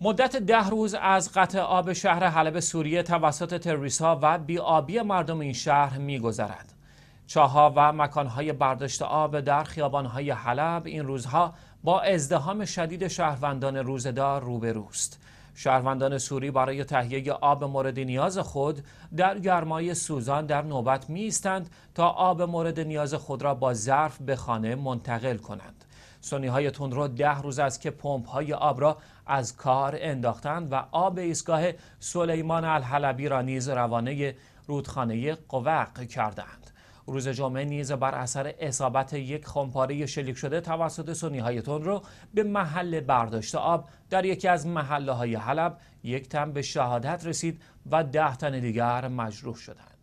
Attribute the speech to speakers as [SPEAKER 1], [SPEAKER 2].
[SPEAKER 1] مدت ده روز از قطع آب شهر حلب سوریه توسط تروریست و و آبی مردم این شهر می گذرد. چاها و مکانهای برداشت آب در خیابانهای حلب این روزها با ازدهام شدید شهروندان روزدار روبروست. شهروندان سوری برای تهیه آب مورد نیاز خود در گرمای سوزان در نوبت می تا آب مورد نیاز خود را با ظرف به خانه منتقل کنند. سونی های تندرو ده روز است که پمپ های آب را از کار انداختند و آب ایستگاه سلیمان الحلبی را نیز روانه رودخانه قوق کردند. روز جمعه نیز بر اثر اصابت یک خمپاره شلیک شده توسط سونی های رو به محل برداشت آب در یکی از محله های حلب یک تن به شهادت رسید و ده تن دیگر مجروح شدند.